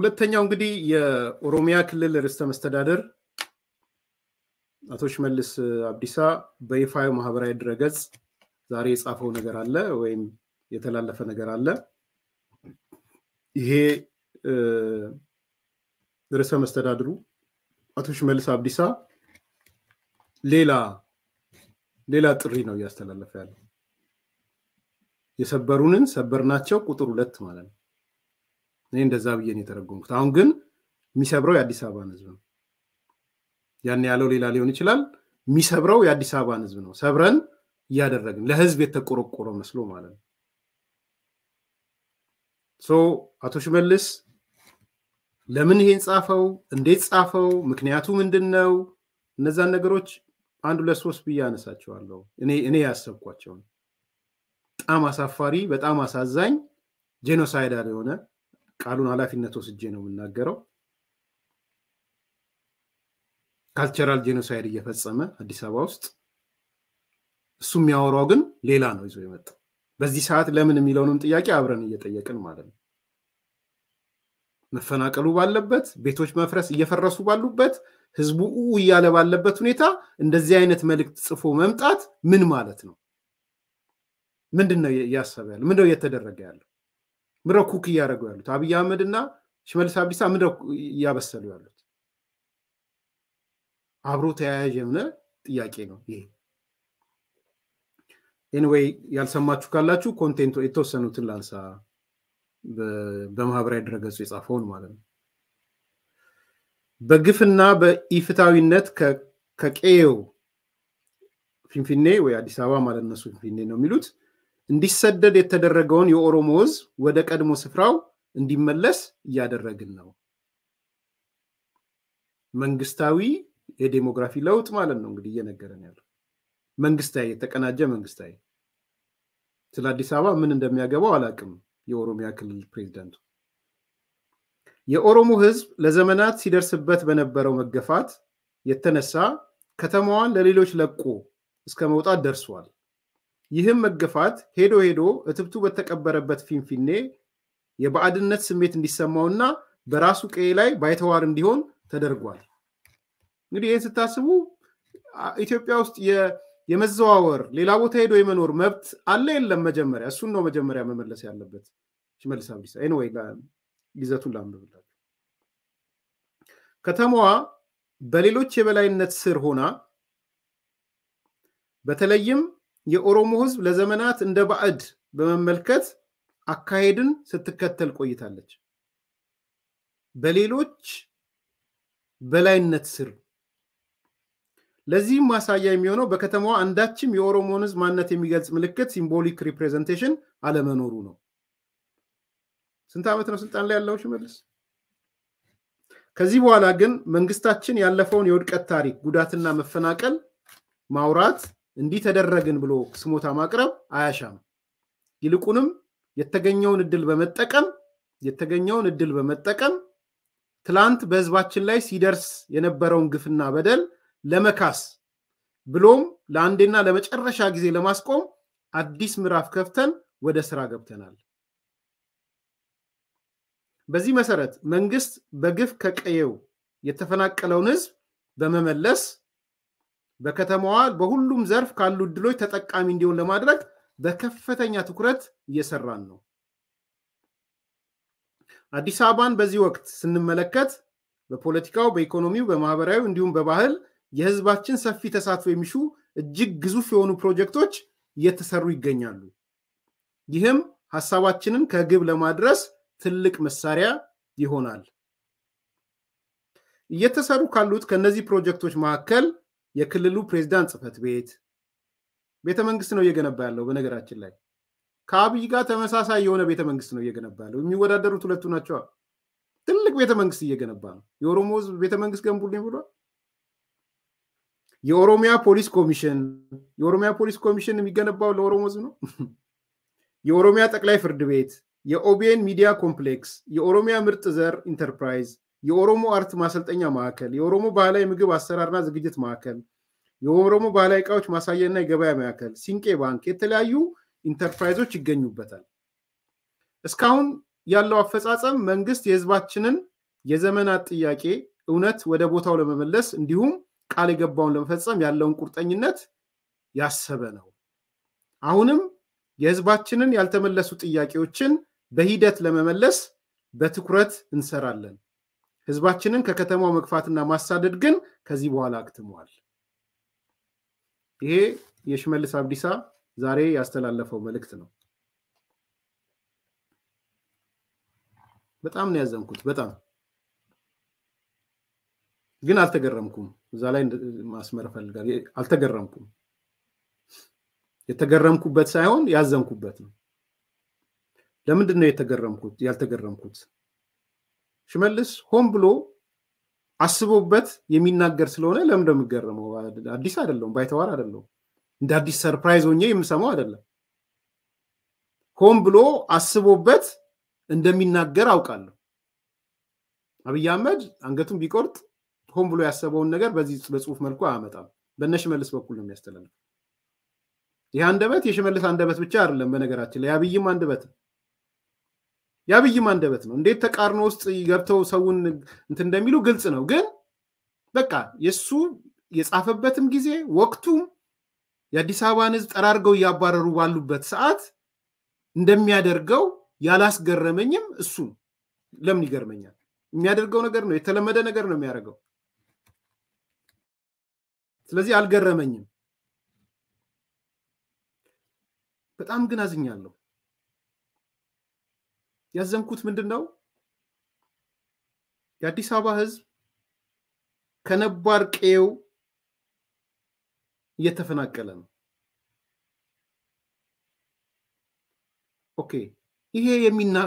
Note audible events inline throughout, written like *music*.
ሁለተኛው እንግዲህ የኦሮሚያ ክልል ርዕሰ መስተዳደር አቶ ሽመልስ አብዲሳ በይፋ ማህበራዊ ድረገጽ ዛሬ የጻፈው ነገር አለ ወይም የተላለፈ ነገር አለ። ይሄ ርዕሰ መስተዳድሩ አቶ ሽመልስ አብዲሳ ሌላ ሌላ ጥሪ ነው እያስተላለፈ ያለው። የሰበሩንን ሰበርናቸው ቁጥር ሁለት ማለት ነው። እኔ እንደዛ ብዬ ነው የተረጎምኩት። አሁን ግን የሚሰብረው የአዲስ አበባን ህዝብ ነው። ያን ያለው ሌላ ሊሆን ይችላል። የሚሰብረው የአዲስ አበባን ህዝብ ነው። ሰብረን እያደረግን ለህዝብ የተቆረቆረ መስሎ ማለት ነው። ሶ አቶ ሽመልስ ለምን ይሄን ጻፈው? እንዴት ጻፈው? ምክንያቱ ምንድን ነው? እነዛን ነገሮች አንድ ለሶስት ብዬ አነሳቸዋለሁ። እኔ ያሰብኳቸውን በጣም አሳፋሪ፣ በጣም አሳዛኝ ጄኖሳይዳል የሆነ ቃሉን ኃላፊነት ወስጄ ነው የምናገረው። ካልቸራል ጄኖሳይድ እየፈጸመ አዲስ አበባ ውስጥ እሱ የሚያወራው ግን ሌላ ነው ይዞ የመጣው በዚህ ሰዓት ለምን የሚለውንም ጥያቄ አብረን እየጠየቅን ማለት ነው። መፈናቀሉ ባለበት ቤቶች መፍረስ እየፈረሱ ባሉበት ህዝቡ እያለ ባለበት ሁኔታ እንደዚህ አይነት መልእክት ጽፎ መምጣት ምን ማለት ነው? ምንድን ነው እያሰበ ያለ? ምንድነው እየተደረገ ያለው? ምድረኩክ ኩክ እያደረጉ ያሉት አብይ አህመድ እና ሽመልስ አብዲሳ ምድረ እያበሰሉ ያሉት አብሮ ተያያዥ የሆነ ጥያቄ ነው ይሄ። ኤንዌይ ያልሰማችሁ ካላችሁ ኮንቴንቱ የተወሰኑትን ላንሳ፣ በማህበራዊ ድረገጹ የጻፈውን ማለት ነው። በግፍና በኢፍታዊነት ከቀዬው ፊንፊኔ ወይ አዲስ አበባ ማለት እነሱ ፊንፊኔ ነው የሚሉት እንዲሰደድ የተደረገውን የኦሮሞ ህዝብ ወደ ቀድሞ ስፍራው እንዲመለስ እያደረግን ነው። መንግስታዊ የዴሞግራፊ ለውጥ ማለት ነው እንግዲህ እየነገረን ያለ መንግስታዊ፣ የተቀናጀ መንግስታዊ። ስለ አዲስ አበባ ምን እንደሚያገባው አላቅም። የኦሮሚያ ክልል ፕሬዚደንቱ የኦሮሞ ህዝብ ለዘመናት ሲደርስበት በነበረው መገፋት የተነሳ ከተማዋን ለሌሎች ለቆ እስከ መውጣት ደርሷል። ይህም መገፋት ሄዶ ሄዶ እትብቱ በተቀበረበት ፊንፊኔ የባዕድነት ስሜት እንዲሰማውና በራሱ ቀዬ ላይ ባይተዋር እንዲሆን ተደርጓል። እንግዲህ ይህን ስታስቡ ኢትዮጵያ ውስጥ የመዘዋወር ሌላ ቦታ ሄዶ የመኖር መብት አለ የለም? መጀመሪያ እሱን ነው መጀመሪያ መመለስ ያለበት ሽመልስ አብዲሳ። ኤኒዌይ ይዘቱን ላንብብላችሁ። ከተማዋ በሌሎች የበላይነት ስር ሆና በተለይም የኦሮሞ ህዝብ ለዘመናት እንደ ባዕድ በመመልከት አካሄድን ስትከተል ቆይታለች። በሌሎች በላይነት ስር ለዚህም ማሳያ የሚሆነው በከተማዋ አንዳችም የኦሮሞን ህዝብ ማንነት የሚገልጽ ምልክት ሲምቦሊክ ሪፕሬዘንቴሽን አለመኖሩ ነው። ስንት ዓመት ነው ስልጣን ላይ ያለው ሽመልስ? ከዚህ በኋላ ግን መንግስታችን ያለፈውን የውድቀት ታሪክ ጉዳትና መፈናቀል ማውራት እንዲህ ተደረግን ብሎ ስሞታ ማቅረብ አያሻም። ይልቁንም የተገኘውን እድል በመጠቀም የተገኘውን እድል በመጠቀም ትላንት በህዝባችን ላይ ሲደርስ የነበረውን ግፍና በደል ለመካስ ብሎም ለአንዴና ለመጨረሻ ጊዜ ለማስቆም አዲስ ምዕራፍ ከፍተን ወደ ስራ ገብተናል። በዚህ መሰረት መንግስት በግፍ ከቀየው የተፈናቀለውን ህዝብ በመመለስ በከተማዋ በሁሉም ዘርፍ ካሉ እድሎች ተጠቃሚ እንዲሆን ለማድረግ በከፍተኛ ትኩረት እየሰራን ነው። አዲስ አበባን በዚህ ወቅት ስንመለከት በፖለቲካው፣ በኢኮኖሚው፣ በማህበራዊ እንዲሁም በባህል የህዝባችን ሰፊ ተሳትፎ የሚሹ እጅግ ግዙፍ የሆኑ ፕሮጀክቶች እየተሰሩ ይገኛሉ። ይህም ሀሳባችንን ከግብ ለማድረስ ትልቅ መሳሪያ ይሆናል። እየተሰሩ ካሉት ከእነዚህ ፕሮጀክቶች መካከል የክልሉ ፕሬዝዳንት ጽህፈት ቤት ቤተ መንግስት ነው እየገነባ ያለው። በነገራችን ላይ ከአብይ ጋር ተመሳሳይ የሆነ ቤተ መንግስት ነው እየገነባ ያለው። የሚወዳደሩት ሁለቱ ናቸው ትልቅ ቤተ መንግስት እየገነባ ነው። የኦሮሞ ህዝብ ቤተ መንግስት ገንቡልኝ ብሏል። የኦሮሚያ ፖሊስ ኮሚሽን የኦሮሚያ ፖሊስ ኮሚሽን የሚገነባው ለኦሮሞ ህዝብ ነው። *laughs* የኦሮሚያ ጠቅላይ ፍርድ ቤት፣ የኦቢኤን ሚዲያ ኮምፕሌክስ፣ የኦሮሚያ ምርጥ ዘር ኢንተርፕራይዝ፣ የኦሮሞ አርት ማሰልጠኛ ማዕከል፣ የኦሮሞ ባህላዊ ምግብ አሰራርና ዝግጅት ማዕከል፣ የኦሮሞ ባህላዊ እቃዎች ማሳያና የገበያ ማዕከል፣ ሲንቄ ባንክ፣ የተለያዩ ኢንተርፕራይዞች ይገኙበታል። እስካሁን ያለው አፈጻጸም መንግስት የህዝባችንን የዘመናት ጥያቄ እውነት ወደ ቦታው ለመመለስ እንዲሁም ቃል የገባውን ለመፈጸም ያለውን ቁርጠኝነት ያሰበ ነው። አሁንም የህዝባችንን ያልተመለሱ ጥያቄዎችን በሂደት ለመመለስ በትኩረት እንሰራለን። ህዝባችንን ከከተማው መግፋትና ማሳደድ ግን ከዚህ በኋላ አክትሟል። ይሄ የሽመልስ አብዲሳ ዛሬ ያስተላለፈው መልእክት ነው። በጣም ነው ያዘንኩት። በጣም ግን አልተገረምኩም። እዛ ላይ ማስመር እፈልጋለሁ። አልተገረምኩም። የተገረምኩበት ሳይሆን ያዘንኩበት ነው። ለምንድን ነው የተገረምኩት ያልተገረምኩት? ሽመልስ ሆን ብሎ አስቦበት የሚናገር ስለሆነ ለምን እንደሚገርመው አዲስ አይደለውም፣ ባይተዋር አይደለውም፣ እንደ አዲስ ሰርፕራይዝ ሆኜ የምሰማው አይደለም። ሆን ብሎ አስቦበት እንደሚናገር አውቃለሁ። አብይ አህመድ አንገቱን ቢቆርጥ ሆን ብሎ ያሰበውን ነገር በዚህ በጽሁፍ መልኩ አያመጣም። በእነ ሽመልስ በኩል ነው የሚያስተላልፍ። ይህ አንደበት የሽመልስ አንደበት ብቻ አይደለም፣ በነገራችን ላይ የአብይም አንደበት ነው። የአብይም አንደበት ነው። እንዴት ተቃርኖ ውስጥ ገብተው ሰውን እንትን እንደሚሉ ግልጽ ነው። ግን በቃ የእሱ የጻፈበትም ጊዜ ወቅቱም የአዲስ አበባን ሕዝብ ጠራርገው እያባረሩ ባሉበት ሰዓት እንደሚያደርገው ያላስገረመኝም እሱ ለምን ይገርመኛል? የሚያደርገው ነገር ነው፣ የተለመደ ነገር ነው የሚያደርገው። ስለዚህ አልገረመኝም። በጣም ግን አዝኛለሁ። ያዘንኩት ምንድን ነው የአዲስ አበባ ህዝብ ከነባር ቀዬው እየተፈናቀለ ነው። ኦኬ ይሄ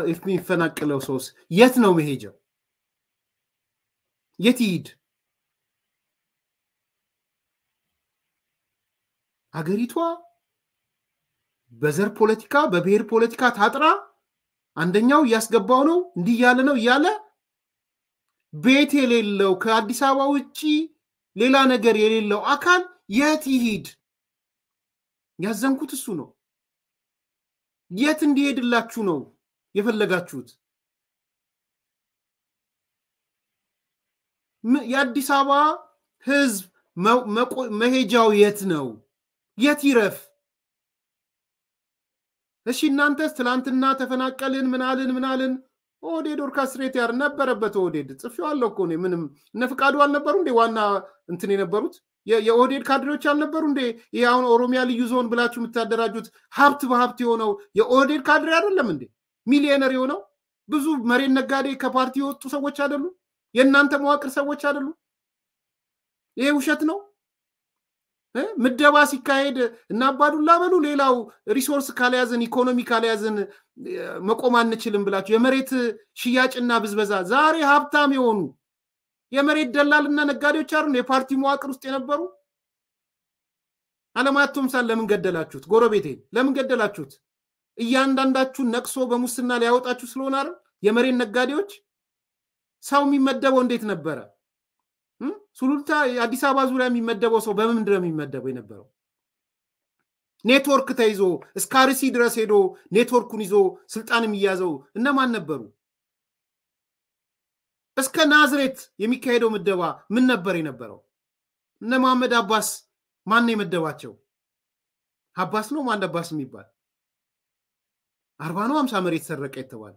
የሚፈናቀለው ሰውስ የት ነው መሄጃው? የት ይሂድ? ሀገሪቷ በዘር ፖለቲካ፣ በብሔር ፖለቲካ ታጥራ አንደኛው እያስገባው ነው እንዲህ እያለ ነው እያለ ቤት የሌለው ከአዲስ አበባ ውጭ ሌላ ነገር የሌለው አካል የት ይሂድ? ያዘንኩት እሱ ነው። የት እንዲሄድላችሁ ነው የፈለጋችሁት? የአዲስ አበባ ህዝብ መሄጃው የት ነው? የት ይረፍ? እሺ እናንተስ ትላንትና ተፈናቀልን ምናልን ምናልን ኦዴድ ኦርካስትሬት ያር ነበረበት። ኦዴድ አለው እኮ እኔ ምንም እነ ፍቃዱ አልነበሩ እንዴ ዋና እንትን የነበሩት የኦዴድ ካድሬዎች አልነበሩ እንዴ? ይህ አሁን ኦሮሚያ ልዩ ዞን ብላችሁ የምታደራጁት ሀብት በሀብት የሆነው የኦዴድ ካድሬ አይደለም እንዴ? ሚሊዮነር የሆነው ብዙ መሬት ነጋዴ ከፓርቲ የወጡ ሰዎች አይደሉ? የእናንተ መዋቅር ሰዎች አይደሉ? ይሄ ውሸት ነው። ምደባ ሲካሄድ እና አባዱላ በሉ ሌላው ሪሶርስ ካልያዝን ኢኮኖሚ ካልያዝን መቆም አንችልም ብላቸው የመሬት ሽያጭና ብዝበዛ ዛሬ ሀብታም የሆኑ የመሬት ደላልና ነጋዴዎች አሉ የፓርቲ መዋቅር ውስጥ የነበሩ አለማቶም ሳን ለምን ገደላችሁት? ጎረቤቴ ለምን ገደላችሁት? እያንዳንዳችሁን ነቅሶ በሙስና ሊያወጣችሁ ስለሆነ አይደል? የመሬት ነጋዴዎች ሰው የሚመደበው እንዴት ነበረ? ሱሉልታ የአዲስ አበባ ዙሪያ የሚመደበው ሰው በምን ድረ የሚመደበው የነበረው? ኔትወርክ ተይዞ እስከ አርሲ ድረስ ሄዶ ኔትወርኩን ይዞ ስልጣን የሚያዘው እነማን ነበሩ? እስከ ናዝሬት የሚካሄደው ምደባ ምን ነበር የነበረው? እነ መሐመድ አባስ ማን ነው የመደባቸው? አባስ ነው ማን አባስ የሚባል አርባ ነው ሀምሳ መሬት ሰረቀ የተባለ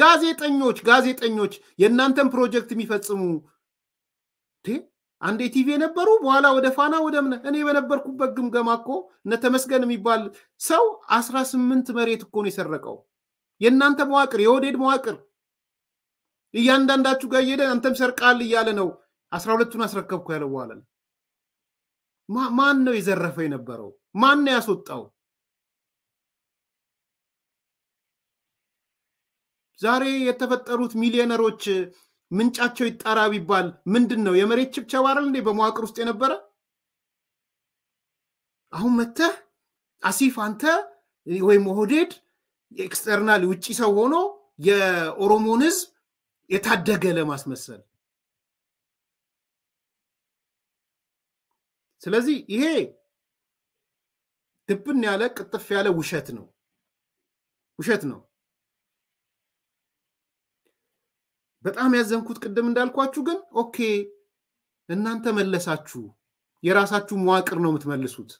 ጋዜጠኞች ጋዜጠኞች የእናንተን ፕሮጀክት የሚፈጽሙ አንድ ቲቪ የነበሩ በኋላ ወደ ፋና ወደ ምነ እኔ በነበርኩበት ግምገማ እኮ እነ ተመስገን የሚባል ሰው አስራ ስምንት መሬት እኮ ነው የሰረቀው። የእናንተ መዋቅር የወዴድ መዋቅር እያንዳንዳችሁ ጋር እየሄደ አንተም ሰርቃል እያለ ነው አስራ ሁለቱን አስረከብኩ ያለ በኋላ ማን ነው የዘረፈ የነበረው? ማን ነው ያስወጣው? ዛሬ የተፈጠሩት ሚሊዮነሮች ምንጫቸው ይጣራ ቢባል ምንድን ነው የመሬት ችብቻብ አይደል እንዴ በመዋቅር ውስጥ የነበረ አሁን መተህ አሲፍ አንተ ወይም ኦህዴድ ኤክስተርናል ውጭ ሰው ሆኖ የኦሮሞን ህዝብ የታደገ ለማስመሰል ስለዚህ ይሄ ድብን ያለ ቅጥፍ ያለ ውሸት ነው ውሸት ነው በጣም ያዘንኩት ቅድም እንዳልኳችሁ ግን ኦኬ እናንተ መለሳችሁ። የራሳችሁ መዋቅር ነው የምትመልሱት።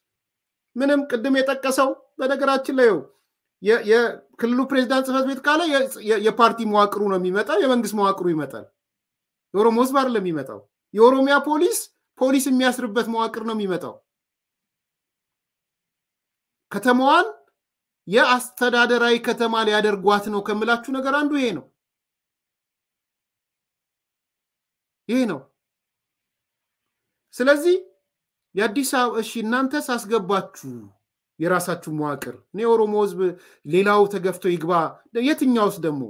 ምንም ቅድም የጠቀሰው በነገራችን ላይ የክልሉ ፕሬዚዳንት ጽህፈት ቤት ካለ የፓርቲ መዋቅሩ ነው የሚመጣው፣ የመንግስት መዋቅሩ ይመጣል። የኦሮሞ ህዝብ አይደለም የሚመጣው። የኦሮሚያ ፖሊስ ፖሊስ የሚያስርበት መዋቅር ነው የሚመጣው። ከተማዋን የአስተዳደራዊ ከተማ ሊያደርጓት ነው ከምላችሁ ነገር አንዱ ይሄ ነው። ይህ ነው። ስለዚህ የአዲስ አበባ እሺ፣ እናንተ ሳስገባችሁ የራሳችሁ መዋቅር እኔ የኦሮሞ ህዝብ ሌላው ተገፍቶ ይግባ፣ የትኛውስ ደግሞ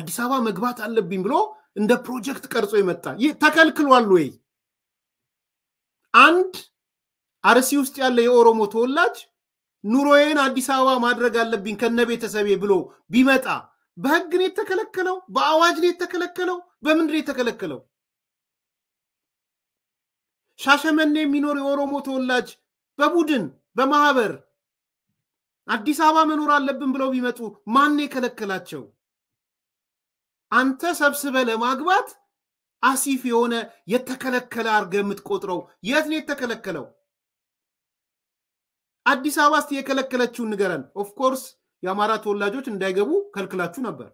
አዲስ አበባ መግባት አለብኝ ብሎ እንደ ፕሮጀክት ቀርጾ ይመጣ ተከልክሏል ወይ? አንድ አርሲ ውስጥ ያለ የኦሮሞ ተወላጅ ኑሮዬን አዲስ አበባ ማድረግ አለብኝ ከነ ቤተሰቤ ብሎ ቢመጣ በህግ ነው የተከለከለው? በአዋጅ ነው የተከለከለው? በምንድን የተከለከለው? ሻሸመኔ የሚኖር የኦሮሞ ተወላጅ በቡድን በማህበር አዲስ አበባ መኖር አለብን ብለው ቢመጡ ማን የከለከላቸው? አንተ ሰብስበ ለማግባት አሲፍ የሆነ የተከለከለ አድርገህ የምትቆጥረው የት ነው የተከለከለው? አዲስ አበባ እስቲ የከለከለችውን ንገረን። ኦፍኮርስ የአማራ ተወላጆች እንዳይገቡ ከልክላችሁ ነበር።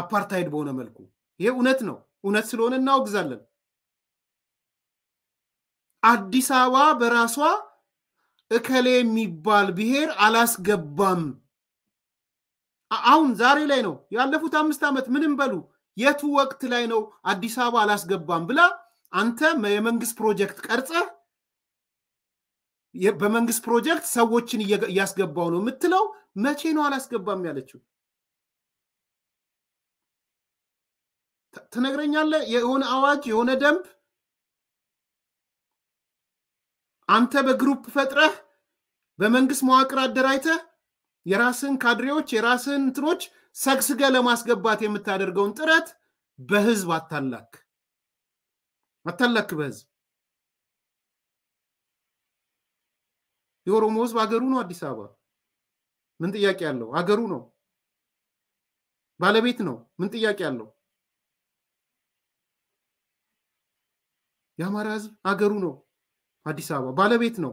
አፓርታይድ በሆነ መልኩ ይሄ እውነት ነው። እውነት ስለሆነ እናወግዛለን። አዲስ አበባ በራሷ እከሌ የሚባል ብሔር አላስገባም። አሁን ዛሬ ላይ ነው ያለፉት አምስት ዓመት ምንም በሉ የቱ ወቅት ላይ ነው አዲስ አበባ አላስገባም ብላ አንተ የመንግስት ፕሮጀክት ቀርጸህ በመንግስት ፕሮጀክት ሰዎችን እያስገባው ነው የምትለው መቼ ነው አላስገባም ያለችው? ትነግረኛለህ የሆነ አዋጅ የሆነ ደንብ አንተ በግሩፕ ፈጥረህ በመንግስት መዋቅር አደራጅተህ የራስን ካድሬዎች የራስን እንትኖች ሰግስገ ለማስገባት የምታደርገውን ጥረት በህዝብ አታላክ አታላክ። በህዝብ የኦሮሞ ህዝብ አገሩ ነው። አዲስ አበባ ምን ጥያቄ አለው? አገሩ ነው፣ ባለቤት ነው። ምን ጥያቄ አለው? የአማራ ህዝብ አገሩ ነው፣ አዲስ አበባ ባለቤት ነው።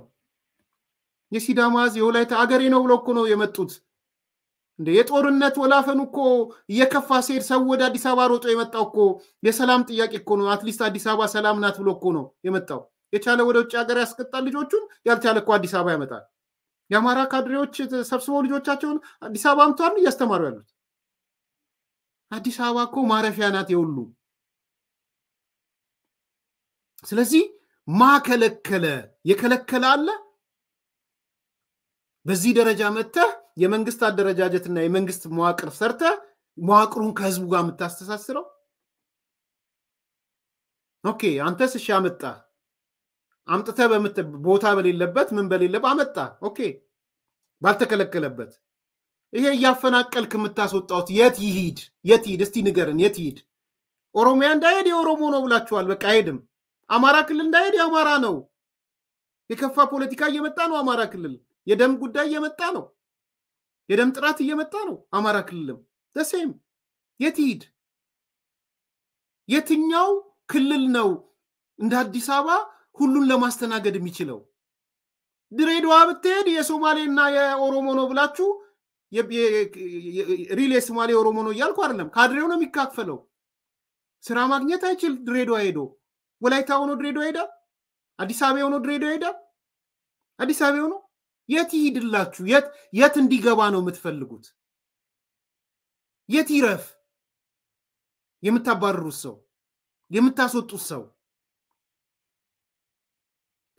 የሲዳማ ህዝብ የወላይታ አገሬ ነው ብለው እኮ ነው የመጡት። እንደ የጦርነት ወላፈኑ እኮ እየከፋ ሲሄድ ሰው ወደ አዲስ አበባ ሮጦ የመጣው እኮ የሰላም ጥያቄ እኮ ነው። አትሊስት አዲስ አበባ ሰላም ናት ብሎ እኮ ነው የመጣው። የቻለ ወደ ውጭ ሀገር ያስቀጣል ልጆቹን፣ ያልቻለ እኮ አዲስ አበባ ያመጣል። የአማራ ካድሬዎች ሰብስበው ልጆቻቸውን አዲስ አበባ አምጥተዋል እያስተማሩ ያሉት። አዲስ አበባ እኮ ማረፊያ ናት የሁሉ ስለዚህ ማከለከለ የከለከለ አለ በዚህ ደረጃ መጥተህ የመንግስት አደረጃጀትና የመንግስት መዋቅር ሰርተ መዋቅሩን ከህዝቡ ጋር የምታስተሳስረው ኦኬ አንተ እሺ አመጣ አምጥተ ቦታ በሌለበት ምን በሌለበት አመጣ ኦኬ ባልተከለከለበት ይሄ እያፈናቀልክ የምታስወጣውት የት ይሂድ የት ይሂድ እስቲ ንገርን የት ይሂድ ኦሮሚያ እንዳይሄድ የኦሮሞ ነው ብላችኋል በቃ አይሄድም አማራ ክልል እንዳይሄድ የአማራ ነው። የከፋ ፖለቲካ እየመጣ ነው አማራ ክልል። የደም ጉዳይ እየመጣ ነው። የደም ጥራት እየመጣ ነው አማራ ክልልም ደሴም የት ይሂድ? የትኛው ክልል ነው እንደ አዲስ አበባ ሁሉን ለማስተናገድ የሚችለው? ድሬዳዋ ብትሄድ የሶማሌና የኦሮሞ ነው ብላችሁ ሪል የሶማሌ ኦሮሞ ነው እያልኩ አይደለም። ካድሬው ነው የሚካፈለው። ስራ ማግኘት አይችል ድሬዳዋ ሄዶ ወላይታ ሆኖ ድሬዳዋ ይሄዳል? አዲስ አበባ የሆኖ ድሬዳዋ ይሄዳል? አዲስ አበባ የሆኖ የት ይሂድላችሁ? የት የት እንዲገባ ነው የምትፈልጉት? የት ይረፍ? የምታባረሩት ሰው የምታስወጡት ሰው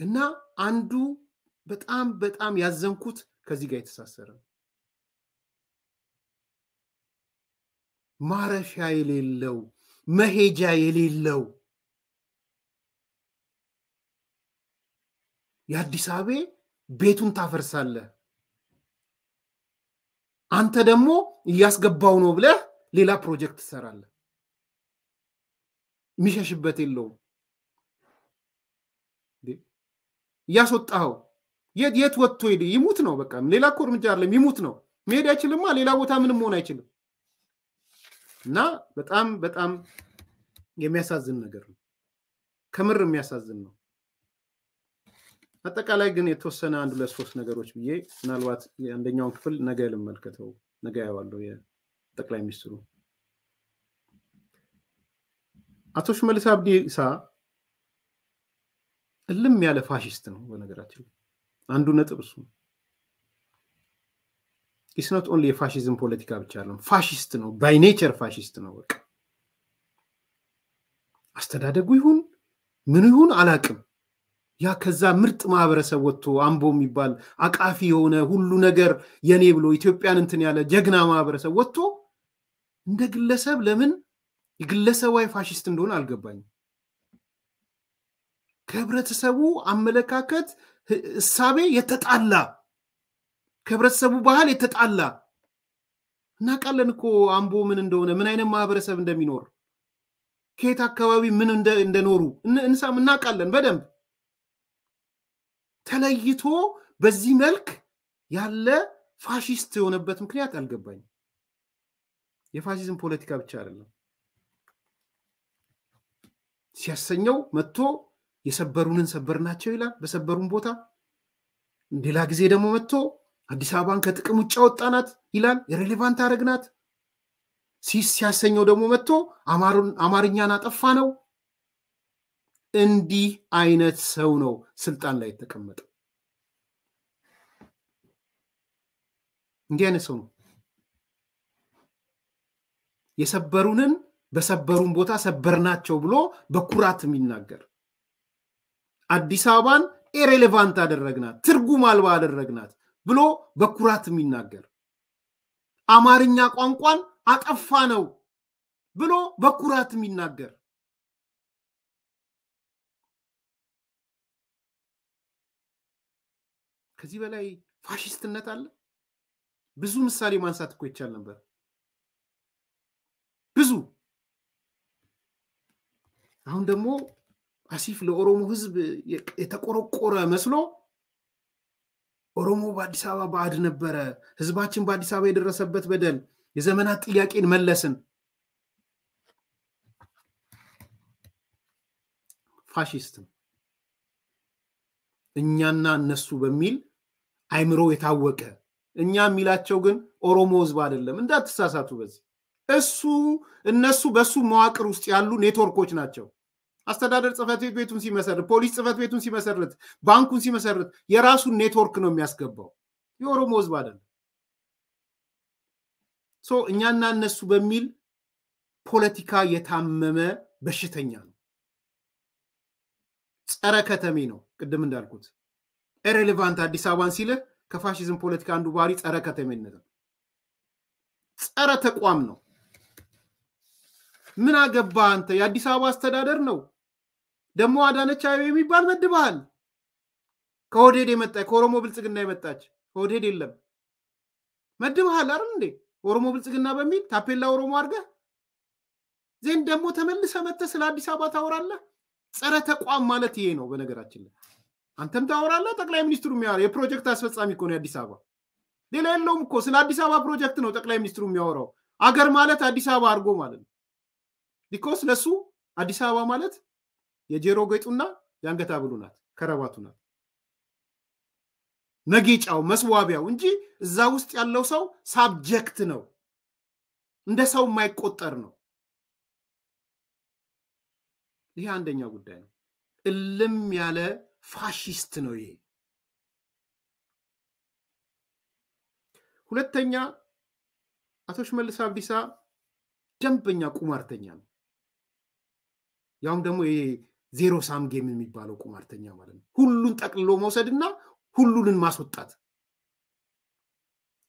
እና አንዱ በጣም በጣም ያዘንኩት ከዚህ ጋር የተሳሰረ ነው። ማረፊያ የሌለው መሄጃ የሌለው የአዲስ አበቤ ቤቱን ታፈርሳለህ፣ አንተ ደግሞ እያስገባው ነው ብለህ ሌላ ፕሮጀክት ትሰራለህ። የሚሸሽበት የለውም። እያስወጣኸው የት ወጥቶ ሄደ? ይሙት ነው በቃ። ሌላ እኮ እርምጃ አይደለም፣ ይሙት ነው። መሄድ አይችልማ። ሌላ ቦታ ምንም መሆን አይችልም። እና በጣም በጣም የሚያሳዝን ነገር ነው። ከምር የሚያሳዝን ነው። አጠቃላይ ግን የተወሰነ አንድ ሁለት ሶስት ነገሮች ብዬ ምናልባት የአንደኛውን ክፍል ነገ ልመልከተው፣ ነገ ያዋለው የጠቅላይ ሚኒስትሩ አቶ ሽመልስ አብዲሳ እልም ያለ ፋሽስት ነው። በነገራችን አንዱ ነጥብ እሱ ኢስኖት ኦንሊ የፋሽዝም ፖለቲካ ብቻ አለም ፋሽስት ነው። ባይ ኔቸር ፋሽስት ነው። በቃ አስተዳደጉ ይሁን ምኑ ይሁን አላቅም ያ ከዛ ምርጥ ማህበረሰብ ወጥቶ አምቦ የሚባል አቃፊ የሆነ ሁሉ ነገር የኔ ብሎ ኢትዮጵያን እንትን ያለ ጀግና ማህበረሰብ ወጥቶ እንደ ግለሰብ ለምን የግለሰባዊ ፋሽስት እንደሆነ አልገባኝም። ከህብረተሰቡ አመለካከት እሳቤ የተጣላ ከህብረተሰቡ ባህል የተጣላ እናውቃለን እኮ አምቦ ምን እንደሆነ ምን አይነት ማህበረሰብ እንደሚኖር ከየት አካባቢ ምን እንደኖሩ እናውቃለን በደንብ ተለይቶ በዚህ መልክ ያለ ፋሽስት የሆነበት ምክንያት አልገባኝም። የፋሽዝም ፖለቲካ ብቻ አይደለም ሲያሰኘው መጥቶ የሰበሩንን ሰበር ናቸው ይላል። በሰበሩን ቦታ ሌላ ጊዜ ደግሞ መጥቶ አዲስ አበባን ከጥቅም ውጭ አወጣናት ይላል። የሬሌቫንት አረግናት ሲያሰኘው ደግሞ መጥቶ አማርኛን አጠፋ ነው እንዲህ አይነት ሰው ነው ስልጣን ላይ የተቀመጠው። እንዲህ አይነት ሰው ነው። የሰበሩንን በሰበሩን ቦታ ሰበርናቸው ብሎ በኩራት የሚናገር አዲስ አበባን ኤሬሌቫንት አደረግናት፣ ትርጉም አልባ አደረግናት ብሎ በኩራት የሚናገር አማርኛ ቋንቋን አጠፋ ነው ብሎ በኩራት የሚናገር ከዚህ በላይ ፋሽስትነት አለ? ብዙ ምሳሌ ማንሳት እኮ ይቻል ነበር። ብዙ አሁን ደግሞ አሲፍ ለኦሮሞ ህዝብ የተቆረቆረ መስሎ ኦሮሞ በአዲስ አበባ ባዕድ ነበረ፣ ህዝባችን በአዲስ አበባ የደረሰበት በደል የዘመናት ጥያቄን መለስን። ፋሽስትም እኛና እነሱ በሚል አይምሮ የታወቀ እኛ የሚላቸው ግን ኦሮሞ ህዝብ አይደለም እንዳትሳሳቱ። በዚህ እሱ እነሱ በሱ መዋቅር ውስጥ ያሉ ኔትወርኮች ናቸው። አስተዳደር ጽህፈት ቤቱን ሲመሰርት፣ ፖሊስ ጽህፈት ቤቱን ሲመሰርት፣ ባንኩን ሲመሰርት የራሱን ኔትወርክ ነው የሚያስገባው። የኦሮሞ ህዝብ አይደለም። እኛና እነሱ በሚል ፖለቲካ የታመመ በሽተኛ ነው። ጸረ ከተሜ ነው። ቅድም እንዳልኩት ሬሌቫንት አዲስ አበባን ሲልህ ከፋሽዝም ፖለቲካ አንዱ ባህሪ ጸረ ከተሜነት ነው፣ ጸረ ተቋም ነው። ምን አገባ አንተ? የአዲስ አበባ አስተዳደር ነው ደግሞ አዳነች አቤቤ የሚባል መድበሃል። ከኦህዴድ የመጣች ከኦሮሞ ብልጽግና የመጣች ከኦህዴድ የለም መድበሃል አይደል እንዴ? ኦሮሞ ብልጽግና በሚል ታፔላ ኦሮሞ አድርገህ ዜን ደግሞ ተመልሰ መጥተህ ስለ አዲስ አበባ ታወራለህ። ጸረ ተቋም ማለት ይሄ ነው በነገራችን ላይ አንተም ታወራለህ። ጠቅላይ ሚኒስትሩ የሚያወራ የፕሮጀክት አስፈጻሚ እኮ ነው የአዲስ አበባ ሌላ የለውም እኮ ስለ አዲስ አበባ ፕሮጀክት ነው ጠቅላይ ሚኒስትሩ የሚያወራው። አገር ማለት አዲስ አበባ አድርጎ ማለት ነው። ቢኮስ ለሱ አዲስ አበባ ማለት የጆሮ ጌጡና የአንገት ሐብሉ ናት፣ ከረባቱ ናት፣ መጌጫው መስዋቢያው እንጂ እዛ ውስጥ ያለው ሰው ሳብጀክት ነው፣ እንደ ሰው የማይቆጠር ነው። ይሄ አንደኛው ጉዳይ ነው። እልም ያለ ፋሽስት ነው ይሄ። ሁለተኛ አቶ ሽመልስ አብዲሳ ደንበኛ ቁማርተኛ ነው። ያውም ደግሞ ይሄ ዜሮ ሳም ጌም የሚባለው ቁማርተኛ ማለት ነው። ሁሉን ጠቅልሎ መውሰድና ሁሉንን ማስወጣት።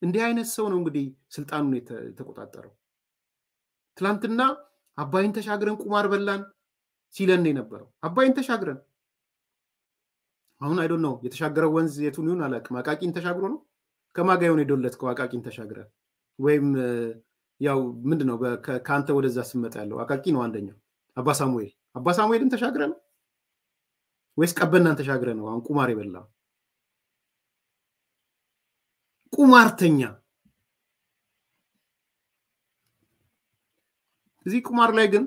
እንዲህ አይነት ሰው ነው እንግዲህ ስልጣኑን የተቆጣጠረው። ትላንትና አባይን ተሻግረን ቁማር በላን ሲለን የነበረው አባይን ተሻግረን አሁን አይዶን ነው የተሻገረው ወንዝ የቱን ይሁን አላውቅም። አቃቂን ተሻግሮ ነው ከማጋ የሆነ የዶለት ከው አቃቂን ተሻግረ ወይም ያው ምንድን ነው ከአንተ ወደዛ ስመጣ ያለው አቃቂ ነው አንደኛው። አባ ሳሙኤል አባ ሳሙኤልን ተሻግረ ነው ወይስ ቀበናን ተሻግረ ነው? አሁን ቁማር የበላ ቁማርተኛ እዚህ ቁማር ላይ ግን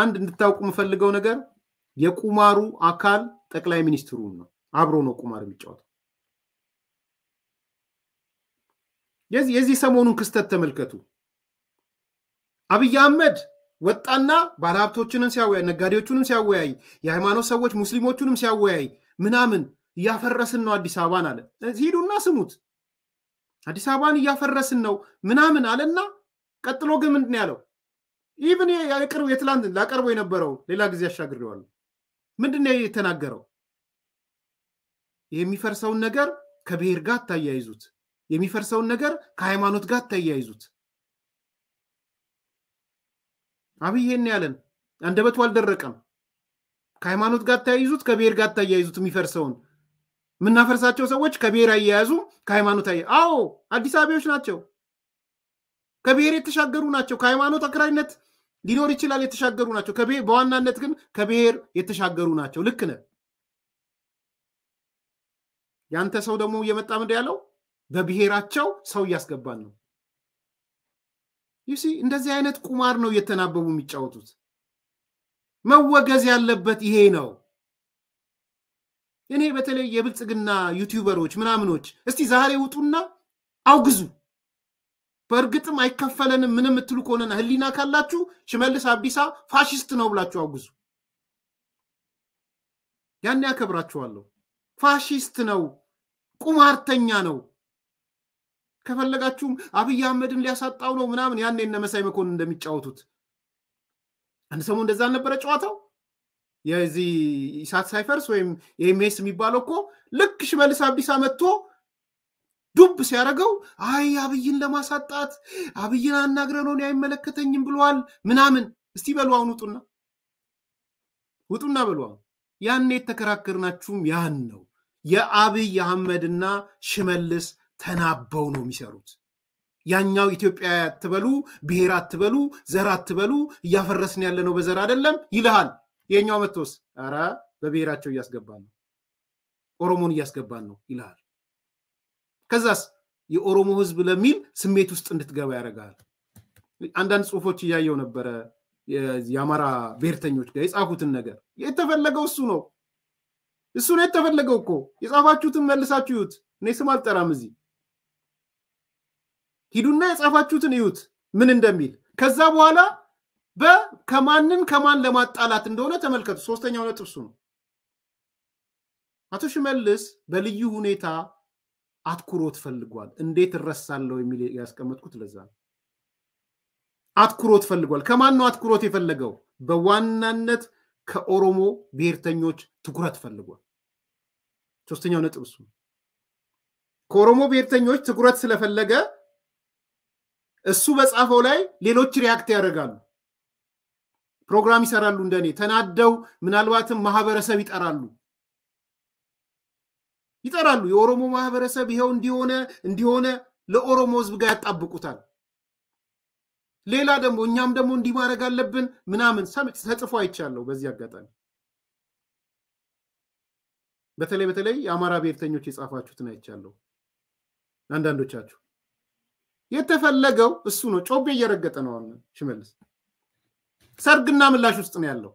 አንድ እንድታውቁ የምፈልገው ነገር የቁማሩ አካል ጠቅላይ ሚኒስትሩን ነው። አብሮ ነው ቁማር የሚጫወተው። የዚህ ሰሞኑን ክስተት ተመልከቱ። አብይ አህመድ ወጣና ባለሀብቶችንም ሲያወያይ፣ ነጋዴዎቹንም ሲያወያይ፣ የሃይማኖት ሰዎች ሙስሊሞቹንም ሲያወያይ ምናምን እያፈረስን ነው አዲስ አበባን አለ። ሂዱና ስሙት። አዲስ አበባን እያፈረስን ነው ምናምን አለና ቀጥሎ ግን ምንድን ያለው ኢቭን የቅርብ የትላንት ላቀርቦ የነበረው ሌላ ጊዜ አሻግሬዋለሁ። ምንድን የተናገረው? የሚፈርሰውን ነገር ከብሔር ጋር አታያይዙት። የሚፈርሰውን ነገር ከሃይማኖት ጋር አታያይዙት። አብይ ይሄን ያለን አንደበቱ አልደረቀም። ከሃይማኖት ጋር አታያይዙት፣ ከብሔር ጋር አታያይዙት። የሚፈርሰውን የምናፈርሳቸው ሰዎች ከብሔር አያያዙ ከሃይማኖት አያ አዎ አዲስ አበባዎች ናቸው። ከብሔር የተሻገሩ ናቸው። ከሃይማኖት አክራሪነት ሊኖር ይችላል የተሻገሩ ናቸው። በዋናነት ግን ከብሔር የተሻገሩ ናቸው። ልክ ነህ። ያንተ ሰው ደግሞ እየመጣ ምንድ ያለው በብሔራቸው ሰው እያስገባን ነው። ዩሲ እንደዚህ አይነት ቁማር ነው እየተናበቡ የሚጫወቱት። መወገዝ ያለበት ይሄ ነው። እኔ በተለይ የብልጽግና ዩቲዩበሮች ምናምኖች እስቲ ዛሬ ውጡና አውግዙ። በእርግጥም አይከፈለንም ምንም የምትሉ ከሆነና ህሊና ካላችሁ ሽመልስ አብዲሳ ፋሽስት ነው ብላችሁ አውግዙ። ያን ያከብራችኋለሁ። ፋሽስት ነው ቁማርተኛ ነው። ከፈለጋችሁም አብይ አህመድን ሊያሳጣው ነው ምናምን፣ ያኔ እነ መሳይ መኮንን እንደሚጫወቱት አንድ ሰሞን እንደዛ አልነበረ ጨዋታው። የዚህ ኢሳት ሳይፈርስ ወይም ኤምኤስ የሚባለው እኮ ልክ ሽመልስ አብዲሳ መጥቶ ዱብ ሲያደርገው አይ አብይን ለማሳጣት አብይን አናግረን አይመለከተኝም ብለዋል ምናምን። እስቲ በሉ አሁን ውጡና ውጡና በሉ አሁን። ያኔ የተከራከርናችሁም ያን ነው። የአብይ አህመድና ሽመልስ ተናበው ነው የሚሰሩት። ያኛው ኢትዮጵያ አትበሉ፣ ብሔር አትበሉ፣ ዘር አትበሉ፣ እያፈረስን ያለ ነው በዘር አይደለም ይልሃል። የኛው መቶስ ኧረ በብሔራቸው እያስገባን ነው፣ ኦሮሞን እያስገባን ነው ይልሃል። ከዛስ የኦሮሞ ህዝብ ለሚል ስሜት ውስጥ እንድትገባ ያደርጋል። አንዳንድ ጽሁፎች እያየው ነበረ የአማራ ብሔርተኞች ጋር የጻፉትን ነገር የተፈለገው እሱ ነው። እሱ ነው የተፈለገው እኮ። የጻፋችሁትን መልሳችሁ ይዩት። እኔ ስም አልጠራም። እዚህ ሂዱና የጻፋችሁትን እዩት ምን እንደሚል። ከዛ በኋላ ከማንን ከማን ለማጣላት እንደሆነ ተመልከቱ። ሶስተኛው ነጥብ እሱ ነው። አቶ ሽመልስ በልዩ ሁኔታ አትኩሮት ፈልጓል። እንዴት እረሳለሁ የሚል ያስቀመጥኩት ለዛ ነው። አትኩሮት ፈልጓል። ከማን ነው አትኩሮት የፈለገው? በዋናነት ከኦሮሞ ብሔርተኞች ትኩረት ፈልጓል። ሶስተኛው ነጥብ እሱ ከኦሮሞ ብሔርተኞች ትኩረት ስለፈለገ እሱ በጻፈው ላይ ሌሎች ሪያክት ያደርጋሉ፣ ፕሮግራም ይሰራሉ። እንደኔ ተናደው ምናልባትም ማህበረሰብ ይጠራሉ ይጠራሉ። የኦሮሞ ማህበረሰብ ይኸው እንዲሆነ እንዲሆነ ለኦሮሞ ህዝብ ጋር ያጣብቁታል። ሌላ ደግሞ እኛም ደግሞ እንዲህ ማድረግ አለብን ምናምን ተጽፎ አይቻለሁ። በዚህ አጋጣሚ በተለይ በተለይ የአማራ ብሔርተኞች የጻፋችሁትን አይቻለሁ። አንዳንዶቻችሁ የተፈለገው እሱ ነው። ጮቤ እየረገጠ ነው አሁን ሽመልስ። ሰርግና ምላሽ ውስጥ ነው ያለው።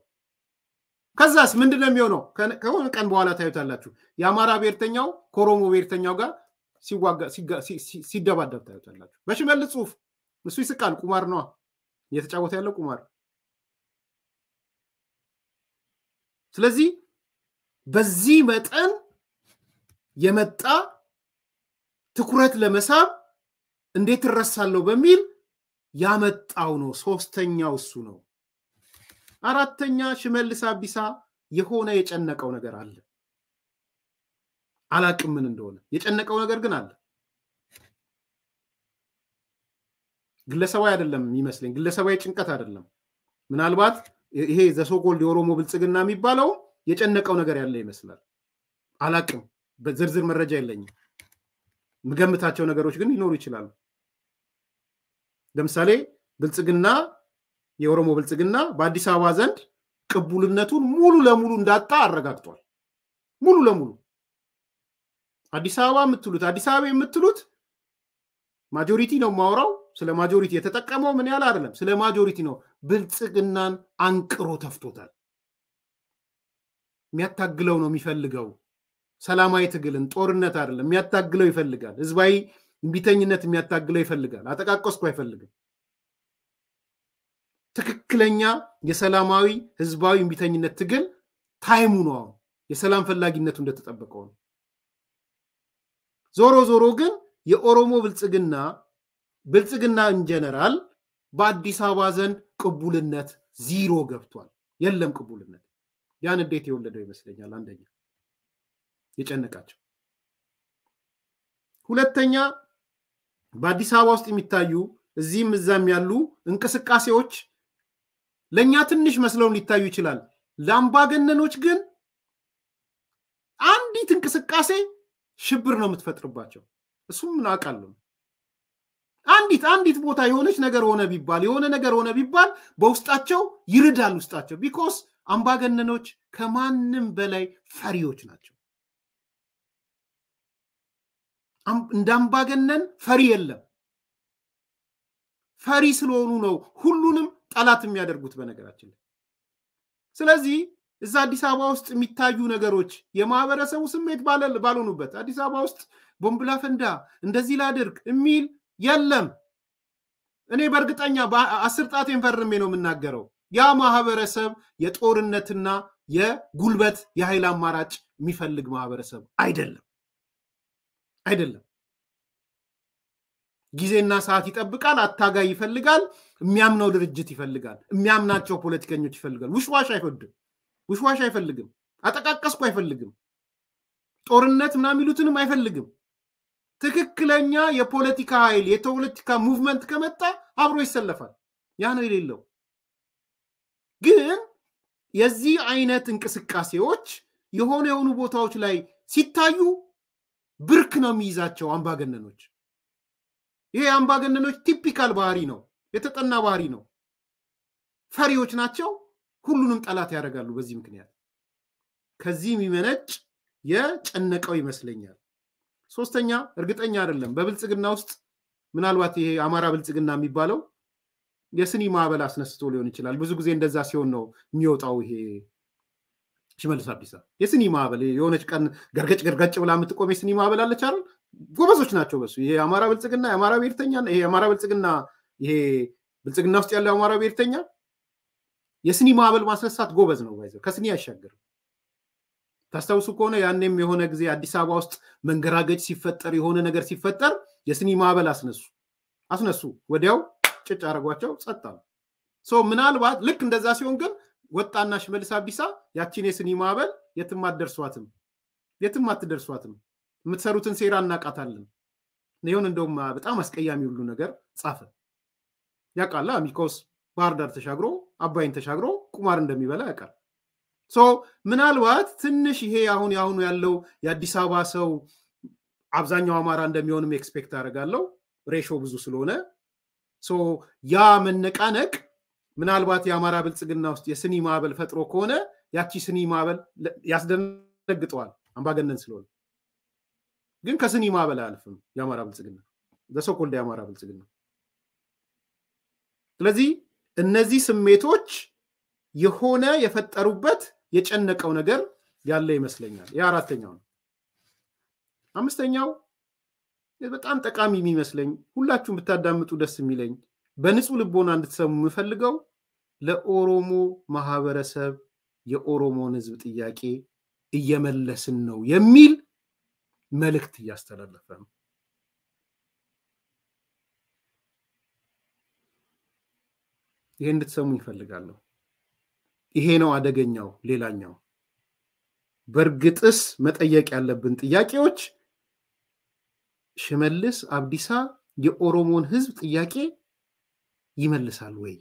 ከዛስ ምንድን ነው የሚሆነው? ከሆነ ቀን በኋላ ታዩታላችሁ። የአማራ ብሔርተኛው ከኦሮሞ ብሔርተኛው ጋር ሲደባደብ ታዩታላችሁ በሽመልስ ጽሁፍ እሱ ይስቃል። ቁማር ነዋ እየተጫወተ ያለው ቁማር። ስለዚህ በዚህ መጠን የመጣ ትኩረት ለመሳብ እንዴት እረሳለሁ በሚል ያመጣው ነው። ሶስተኛው እሱ ነው። አራተኛ ሽመልስ አቢሳ የሆነ የጨነቀው ነገር አለ። አላቅም ምን እንደሆነ የጨነቀው ነገር ግን አለ። ግለሰባዊ አይደለም የሚመስለኝ። ግለሰባዊ ጭንቀት አይደለም። ምናልባት ይሄ ዘሶጎልድ የኦሮሞ ብልጽግና የሚባለው የጨነቀው ነገር ያለ ይመስላል። አላቅም፣ በዝርዝር መረጃ የለኝም። የምገምታቸው ነገሮች ግን ሊኖሩ ይችላሉ። ለምሳሌ ብልጽግና የኦሮሞ ብልጽግና በአዲስ አበባ ዘንድ ቅቡልነቱን ሙሉ ለሙሉ እንዳጣ አረጋግጧል። ሙሉ ለሙሉ አዲስ አበባ የምትሉት አዲስ አበባ የምትሉት ማጆሪቲ ነው የማወራው ስለ ማጆሪቲ የተጠቀመው ምን ያህል አይደለም፣ ስለ ማጆሪቲ ነው። ብልጽግናን አንቅሮ ተፍቶታል። የሚያታግለው ነው የሚፈልገው። ሰላማዊ ትግልን ጦርነት አይደለም የሚያታግለው ይፈልጋል። ህዝባዊ እምቢተኝነት የሚያታግለው ይፈልጋል። አጠቃቀስኩ አይፈልግም። ትክክለኛ የሰላማዊ ህዝባዊ እምቢተኝነት ትግል ታይሙ ነው። አሁን የሰላም ፈላጊነቱ እንደተጠበቀው ነው። ዞሮ ዞሮ ግን የኦሮሞ ብልጽግና ብልጽግና ኢንጀነራል በአዲስ አበባ ዘንድ ቅቡልነት ዚሮ ገብቷል። የለም ቅቡልነት። ያን እንዴት የወለደው ይመስለኛል። አንደኛ የጨነቃቸው፣ ሁለተኛ በአዲስ አበባ ውስጥ የሚታዩ እዚህም እዛም ያሉ እንቅስቃሴዎች ለእኛ ትንሽ መስለውን ሊታዩ ይችላል። ለአምባገነኖች ግን አንዲት እንቅስቃሴ ሽብር ነው የምትፈጥርባቸው። እሱም አውቃለሁ። አንዲት አንዲት ቦታ የሆነች ነገር ሆነ ቢባል የሆነ ነገር ሆነ ቢባል በውስጣቸው ይርዳል ውስጣቸው። ቢኮስ አምባገነኖች ከማንም በላይ ፈሪዎች ናቸው። እንደ አምባገነን ፈሪ የለም። ፈሪ ስለሆኑ ነው ሁሉንም ጠላት የሚያደርጉት በነገራችን ላይ። ስለዚህ እዛ አዲስ አበባ ውስጥ የሚታዩ ነገሮች የማህበረሰቡ ስሜት ባልሆኑበት አዲስ አበባ ውስጥ ቦምብላ እንደዚህ ላድርግ የሚል የለም። እኔ በእርግጠኛ አስር ጣቴን ፈርሜ ነው የምናገረው። ያ ማህበረሰብ የጦርነትና የጉልበት የኃይል አማራጭ የሚፈልግ ማህበረሰብ አይደለም አይደለም። ጊዜና ሰዓት ይጠብቃል። አታጋይ ይፈልጋል። የሚያምነው ድርጅት ይፈልጋል። የሚያምናቸው ፖለቲከኞች ይፈልጋል። ውሽዋሽ አይወድም። ውሽዋሽ አይፈልግም። አጠቃቀስኩ አይፈልግም። ጦርነት ምናምን አይፈልግም። ትክክለኛ የፖለቲካ ኃይል የፖለቲካ ሙቭመንት ከመጣ አብሮ ይሰለፋል። ያ ነው የሌለው። ግን የዚህ አይነት እንቅስቃሴዎች የሆነ የሆኑ ቦታዎች ላይ ሲታዩ ብርክ ነው የሚይዛቸው አምባገነኖች። ይሄ የአምባገነኖች ቲፒካል ባህሪ ነው፣ የተጠና ባህሪ ነው። ፈሪዎች ናቸው። ሁሉንም ጠላት ያደርጋሉ። በዚህ ምክንያት ከዚህ የሚመነጭ የጨነቀው ይመስለኛል። ሶስተኛ እርግጠኛ አይደለም። በብልጽግና ውስጥ ምናልባት ይሄ አማራ ብልጽግና የሚባለው የስኒ ማዕበል አስነስቶ ሊሆን ይችላል። ብዙ ጊዜ እንደዛ ሲሆን ነው የሚወጣው። ይሄ ሽመልስ አብዲሳ የስኒ ማዕበል የሆነች ቀን ገርገጭ ገርገጭ ብላ የምትቆም የስኒ ማዕበል አለች አይደል? ጎበዞች ናቸው በሱ። ይሄ አማራ ብልጽግና የአማራ ብሄርተኛ ይሄ አማራ ብልጽግና ይሄ ብልጽግና ውስጥ ያለው አማራ ብሄርተኛ የስኒ ማዕበል ማስነሳት ጎበዝ ነው። ይዘው ከስኒ አይሻገርም። ታስታውሱ ከሆነ ያኔም የሆነ ጊዜ አዲስ አበባ ውስጥ መንገራገጭ ሲፈጠር የሆነ ነገር ሲፈጠር የስኒ ማዕበል አስነሱ አስነሱ ወዲያው ጭጭ አድርጓቸው ጸጣሉ። ምናልባት ልክ እንደዛ ሲሆን ግን ወጣና ሽመልስ አብዲሳ ያቺን የስኒ ማዕበል የትም አትደርሷትም፣ የትም አትደርሷትም። የምትሰሩትን ሴራ እናቃታለን። ይሁን እንደውም በጣም አስቀያሚ ሁሉ ነገር ጻፈ። ያውቃል አሚኮስ ባህር ዳር ተሻግሮ አባይን ተሻግሮ ቁማር እንደሚበላ ያውቃል። ምናልባት ትንሽ ይሄ አሁን አሁኑ ያለው የአዲስ አበባ ሰው አብዛኛው አማራ እንደሚሆንም ኤክስፔክት አደርጋለሁ ሬሾ ብዙ ስለሆነ ሶ ያ መነቃነቅ ምናልባት የአማራ ብልጽግና ውስጥ የስኒ ማዕበል ፈጥሮ ከሆነ ያቺ ስኒ ማዕበል ያስደነግጠዋል አምባገነን ስለሆነ ግን ከስኒ ማዕበል አያልፍም የአማራ ብልጽግና ዘሶኮልዳ የአማራ ብልጽግና ስለዚህ እነዚህ ስሜቶች የሆነ የፈጠሩበት የጨነቀው ነገር ያለ ይመስለኛል። ይህ አራተኛው ነው። አምስተኛው በጣም ጠቃሚ የሚመስለኝ ሁላችሁም ብታዳምጡ ደስ የሚለኝ በንጹህ ልቦና እንድትሰሙ የምፈልገው ለኦሮሞ ማህበረሰብ የኦሮሞን ህዝብ ጥያቄ እየመለስን ነው የሚል መልእክት እያስተላለፈ ነው። ይህ እንድትሰሙ ይፈልጋለሁ። ይሄ ነው አደገኛው ሌላኛው። በእርግጥስ መጠየቅ ያለብን ጥያቄዎች ሽመልስ አብዲሳ የኦሮሞን ህዝብ ጥያቄ ይመልሳል ወይ?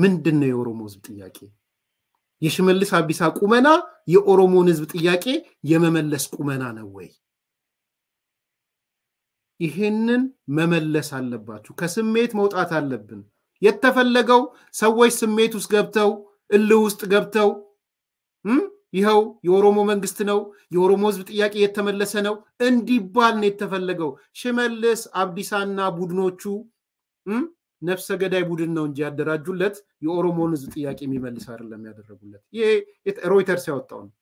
ምንድን ነው የኦሮሞ ህዝብ ጥያቄ? የሽመልስ አብዲሳ ቁመና የኦሮሞን ህዝብ ጥያቄ የመመለስ ቁመና ነው ወይ? ይህንን መመለስ አለባችሁ። ከስሜት መውጣት አለብን። የተፈለገው ሰዎች ስሜት ውስጥ ገብተው እልህ ውስጥ ገብተው ይኸው የኦሮሞ መንግስት ነው የኦሮሞ ህዝብ ጥያቄ የተመለሰ ነው እንዲባል ነው የተፈለገው። ሽመልስ አብዲሳና ቡድኖቹ ነፍሰ ገዳይ ቡድን ነው እንጂ ያደራጁለት የኦሮሞን ህዝብ ጥያቄ የሚመልስ አይደለም ያደረጉለት። ይሄ ሮይተርስ ያወጣው ነው።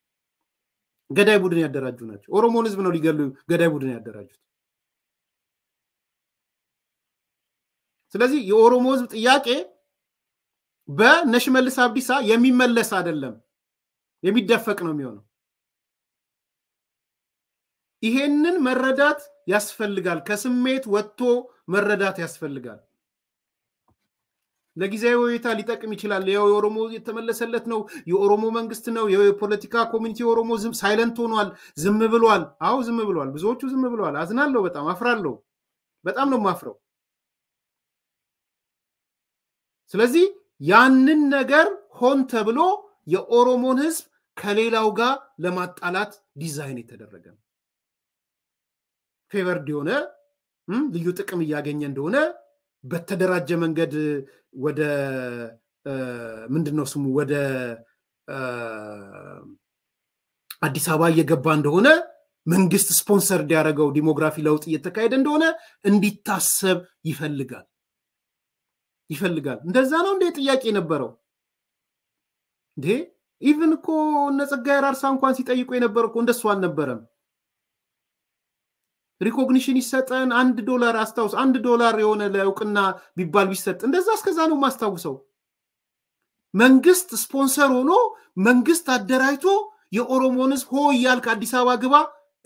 ገዳይ ቡድን ያደራጁ ናቸው። ኦሮሞን ህዝብ ነው ሊገሉ ገዳይ ቡድን ያደራጁት። ስለዚህ የኦሮሞ ህዝብ ጥያቄ በነሽመልስ አብዲሳ የሚመለስ አይደለም፣ የሚደፈቅ ነው የሚሆነው። ይሄንን መረዳት ያስፈልጋል። ከስሜት ወጥቶ መረዳት ያስፈልጋል። ለጊዜያዊ ሁኔታ ሊጠቅም ይችላል። ያው የኦሮሞ የተመለሰለት ነው፣ የኦሮሞ መንግስት ነው፣ የፖለቲካ ኮሚኒቲ ኦሮሞ ሳይለንት ሆኗል፣ ዝም ብሏል። አዎ ዝም ብሏል። ብዙዎቹ ዝም ብሏል። አዝናለሁ፣ በጣም አፍራለሁ፣ በጣም ነው ማፍረው። ስለዚህ ያንን ነገር ሆን ተብሎ የኦሮሞን ህዝብ ከሌላው ጋር ለማጣላት ዲዛይን የተደረገ ነው። ፌቨርድ የሆነ ልዩ ጥቅም እያገኘ እንደሆነ በተደራጀ መንገድ ወደ ምንድን ነው ስሙ ወደ አዲስ አበባ እየገባ እንደሆነ መንግስት ስፖንሰር እንዲያደረገው ዲሞግራፊ ለውጥ እየተካሄደ እንደሆነ እንዲታሰብ ይፈልጋል። ይፈልጋል። እንደዛ ነው እንዴ ጥያቄ የነበረው እንዴ? ኢቭን እኮ እነ ጸጋዬ አራርሳ እንኳን ሲጠይቁ የነበረ እኮ እንደሱ አልነበረም። ሪኮግኒሽን ይሰጠን አንድ ዶላር አስታውስ፣ አንድ ዶላር የሆነ ለእውቅና ቢባል ቢሰጥ እንደዛ እስከዛ ነው ማስታውሰው። መንግስት ስፖንሰር ሆኖ መንግስት አደራጅቶ የኦሮሞን ህዝብ ሆ እያልክ አዲስ አበባ ግባ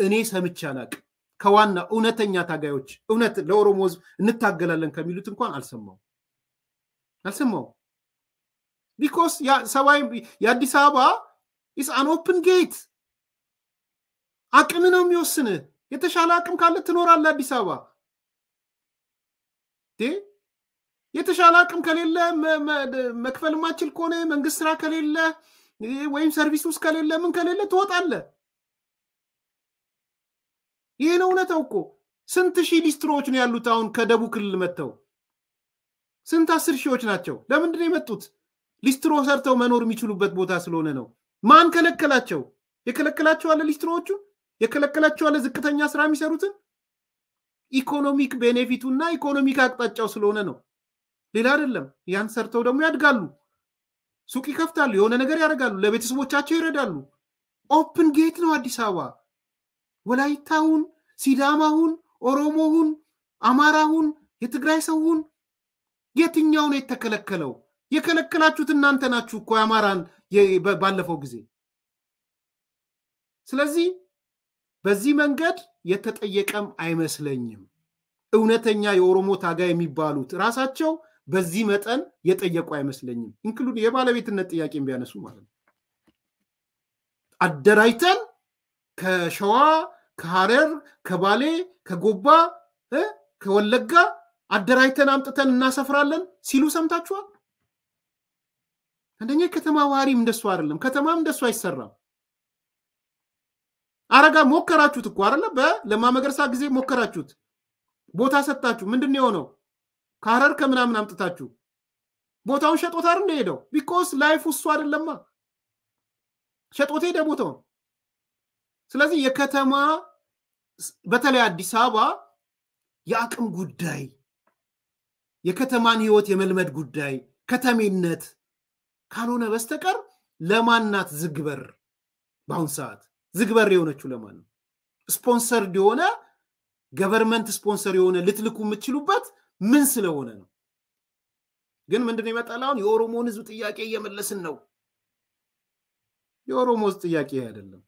እኔ ሰምቼ አላቅም። ከዋና እውነተኛ ታጋዮች እውነት ለኦሮሞ ህዝብ እንታገላለን ከሚሉት እንኳን አልሰማው። አልሰማው ቢኮስ ሰብአዊ የአዲስ አበባ ኢስ አን ኦፕን ጌት አቅም ነው የሚወስንህ። የተሻለ አቅም ካለ ትኖራለህ አዲስ አበባ። የተሻለ አቅም ከሌለ መክፈል ማችል ከሆነ መንግስት ስራ ከሌለ ወይም ሰርቪስ ውስጥ ከሌለ ምን ከሌለ ትወጣለህ። ይህ ነው እውነታው እኮ። ስንት ሺህ ሊስትሮዎች ነው ያሉት አሁን ከደቡብ ክልል መጥተው ስንት አስር ሺዎች ናቸው። ለምንድን የመጡት? ሊስትሮ ሰርተው መኖር የሚችሉበት ቦታ ስለሆነ ነው። ማን ከለከላቸው? የከለከላቸው አለ ሊስትሮዎቹ? የከለከላቸው አለ ዝቅተኛ ስራ የሚሰሩትን? ኢኮኖሚክ ቤኔፊቱ እና ኢኮኖሚክ አቅጣጫው ስለሆነ ነው። ሌላ አይደለም። ያን ሰርተው ደግሞ ያድጋሉ፣ ሱቅ ይከፍታሉ፣ የሆነ ነገር ያደርጋሉ፣ ለቤተሰቦቻቸው ይረዳሉ። ኦፕን ጌት ነው አዲስ አበባ። ወላይታሁን፣ ሲዳማሁን፣ ኦሮሞሁን፣ አማራሁን፣ የትግራይ ሰውሁን የትኛው ነው የተከለከለው? የከለከላችሁት እናንተ ናችሁ እኮ የአማራን ባለፈው ጊዜ። ስለዚህ በዚህ መንገድ የተጠየቀም አይመስለኝም። እውነተኛ የኦሮሞ ታጋይ የሚባሉት ራሳቸው በዚህ መጠን የጠየቁ አይመስለኝም። ኢንክሉድ የባለቤትነት ጥያቄ ቢያነሱ ማለት ነው። አደራጅተን ከሸዋ ከሐረር ከባሌ ከጎባ ከወለጋ አደራጅተን አምጥተን እናሰፍራለን ሲሉ ሰምታችኋል። አንደኛ ከተማ ዋሪም እንደሱ አይደለም። ከተማም እንደሱ አይሰራም። አረጋ ሞከራችሁት እኮ አለ በለማ መገርሳ ጊዜ ሞከራችሁት፣ ቦታ ሰጥታችሁ ምንድን የሆነው? ከሀረር ከምናምን አምጥታችሁ ቦታውን ሸጦት አይደል ሄደው? ቢኮስ ላይፍ እሱ አይደለማ፣ ሸጦት ሄደ ቦታውን። ስለዚህ የከተማ በተለይ አዲስ አበባ የአቅም ጉዳይ የከተማን ህይወት የመልመድ ጉዳይ ከተሜነት ካልሆነ በስተቀር ለማናት ዝግበር በአሁን ሰዓት ዝግበር የሆነችው ለማን ነው? ስፖንሰርድ የሆነ ገቨርንመንት ስፖንሰር የሆነ ልትልኩ የምትችሉበት ምን ስለሆነ ነው? ግን ምንድን ይመጣል? አሁን የኦሮሞን ህዝብ ጥያቄ እየመለስን ነው። የኦሮሞ ህዝብ ጥያቄ አይደለም፣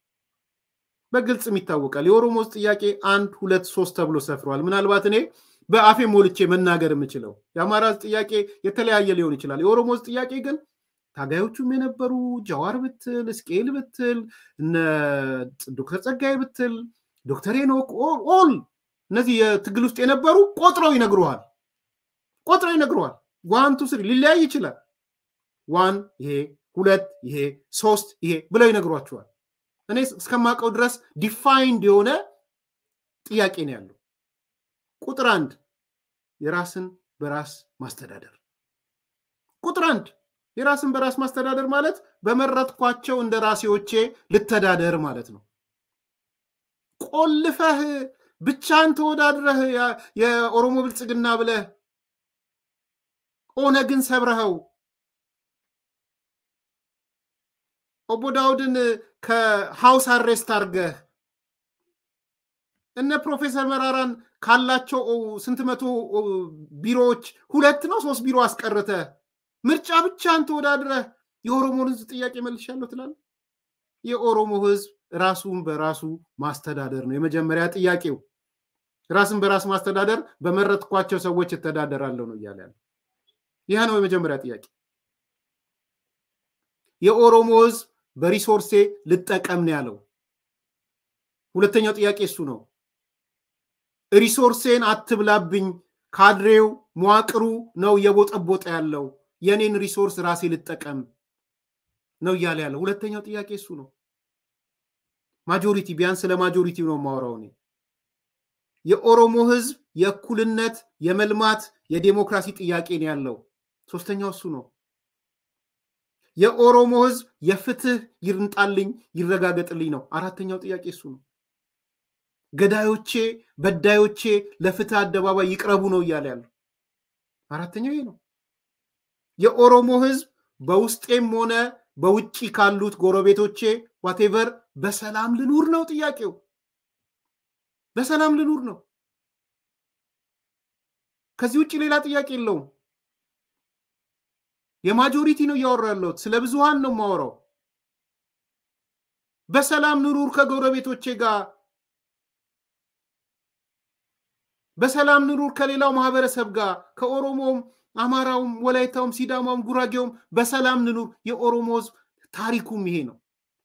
በግልጽም ይታወቃል። የኦሮሞ ህዝብ ጥያቄ አንድ ሁለት ሶስት ተብሎ ሰፍረዋል። ምናልባት እኔ በአፌ ሞልቼ መናገር የምችለው። የአማራ ጥያቄ የተለያየ ሊሆን ይችላል። የኦሮሞ ጥያቄ ግን ታጋዮቹም የነበሩ ጀዋር ብትል፣ እስቄል ብትል፣ ዶክተር ጸጋይ ብትል፣ ዶክተር ሄኖክ ኦል እነዚህ የትግል ውስጥ የነበሩ ቆጥረው ይነግረዋል ቆጥረው ይነግረዋል። ዋን ቱ ስሪ ሊለያይ ይችላል። ዋን ይሄ ሁለት ይሄ ሶስት ይሄ ብለው ይነግሯቸዋል። እኔ እስከማውቀው ድረስ ዲፋይንድ የሆነ ጥያቄ ነው ያለው። ቁጥር አንድ የራስን በራስ ማስተዳደር። ቁጥር አንድ የራስን በራስ ማስተዳደር ማለት በመረጥኳቸው እንደ ራሴዎቼ ልተዳደር ማለት ነው። ቆልፈህ ብቻን ተወዳድረህ የኦሮሞ ብልጽግና ብለህ ኦነግን ሰብረኸው ኦቦ ዳውድን ከሀውስ አሬስት አርገህ እነ ፕሮፌሰር መራራን ካላቸው ስንት መቶ ቢሮዎች ሁለት ነው ሶስት ቢሮ አስቀርተ ምርጫ ብቻን ተወዳድረ የኦሮሞን ህዝብ ጥያቄ መልሻለሁ ትላል። የኦሮሞ ህዝብ ራሱን በራሱ ማስተዳደር ነው የመጀመሪያ ጥያቄው። ራስን በራስ ማስተዳደር በመረጥኳቸው ሰዎች እተዳደራለሁ ነው እያለ ያለ። ይህ ነው የመጀመሪያ ጥያቄ። የኦሮሞ ህዝብ በሪሶርሴ ልጠቀም ነው ያለው። ሁለተኛው ጥያቄ እሱ ነው። ሪሶርሴን አትብላብኝ፣ ካድሬው መዋቅሩ ነው የቦጠቦጠ ያለው የኔን ሪሶርስ ራሴ ልጠቀም ነው እያለ ያለው። ሁለተኛው ጥያቄ እሱ ነው። ማጆሪቲ ቢያንስ ማጆሪቲ ነው የማወራው እኔ። የኦሮሞ ህዝብ የእኩልነት የመልማት የዴሞክራሲ ጥያቄ ነው ያለው። ሶስተኛው እሱ ነው። የኦሮሞ ህዝብ የፍትህ ይርንጣልኝ ይረጋገጥልኝ ነው። አራተኛው ጥያቄ እሱ ነው። ገዳዮቼ፣ በዳዮቼ ለፍትህ አደባባይ ይቅረቡ ነው እያለ ያለው። አራተኛው ይሄ ነው። የኦሮሞ ህዝብ በውስጤም ሆነ በውጭ ካሉት ጎረቤቶቼ ዋቴቨር በሰላም ልኑር ነው ጥያቄው። በሰላም ልኑር ነው። ከዚህ ውጭ ሌላ ጥያቄ የለውም። የማጆሪቲ ነው እያወራ ያለሁት፣ ስለ ብዙሃን ነው የማወራው። በሰላም ኑሩር ከጎረቤቶቼ ጋር በሰላም ኑሩ ከሌላው ማህበረሰብ ጋር ከኦሮሞውም፣ አማራውም፣ ወላይታውም፣ ሲዳማውም፣ ጉራጌውም በሰላም ንኑር። የኦሮሞ ህዝብ ታሪኩም ይሄ ነው፣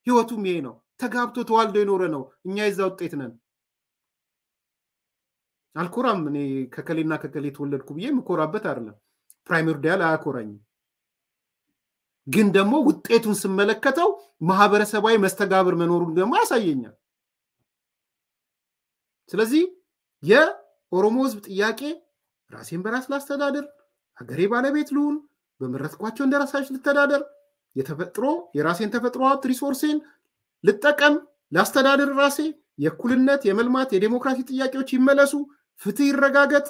ህይወቱም ይሄ ነው። ተጋብቶ ተዋልዶ የኖረ ነው። እኛ የዛ ውጤት ነን። አልኮራም። እኔ ከከሌና ከከሌ የተወለድኩ ብዬ የምኮራበት አይደለም። ዲያል አያኮራኝም። ግን ደግሞ ውጤቱን ስመለከተው ማህበረሰባዊ መስተጋብር መኖሩን ደግሞ ያሳየኛል። ስለዚህ ኦሮሞ ህዝብ ጥያቄ ራሴን በራስ ላስተዳድር፣ ሀገሬ ባለቤት ልሁን፣ በመረጥኳቸው ራሳች ልተዳደር፣ የተፈጥሮ የራሴን ተፈጥሮ ሀብት ሪሶርሴን ልጠቀም፣ ላስተዳድር፣ ራሴ የእኩልነት የመልማት የዴሞክራሲ ጥያቄዎች ይመለሱ፣ ፍትህ ይረጋገጥ፣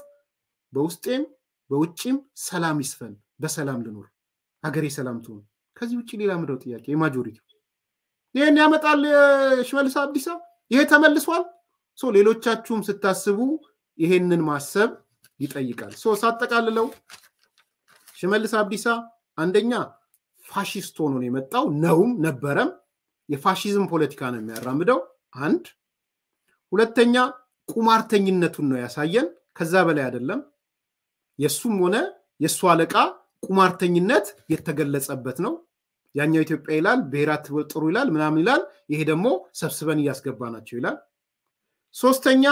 በውስጤም በውጭም ሰላም ይስፈን፣ በሰላም ልኖር፣ ሀገሬ ሰላም ትሆን። ከዚህ ውጭ ሌላ ምድረው ጥያቄ የማጆሪቲ ይህን ያመጣል ሽመልስ አብዲሳ ይሄ ተመልሷል። ሌሎቻችሁም ስታስቡ ይሄንን ማሰብ ይጠይቃል። ሶ ሳጠቃልለው ሽመልስ አብዲሳ አንደኛ ፋሽስት ሆኖ ነው የመጣው፣ ነውም ነበረም። የፋሽዝም ፖለቲካ ነው የሚያራምደው። አንድ ሁለተኛ ቁማርተኝነቱን ነው ያሳየን። ከዛ በላይ አይደለም። የሱም ሆነ የእሱ አለቃ ቁማርተኝነት የተገለጸበት ነው። ያኛው ኢትዮጵያ ይላል፣ ብሔራት ጥሩ ይላል፣ ምናምን ይላል። ይሄ ደግሞ ሰብስበን እያስገባ ናቸው ይላል። ሶስተኛ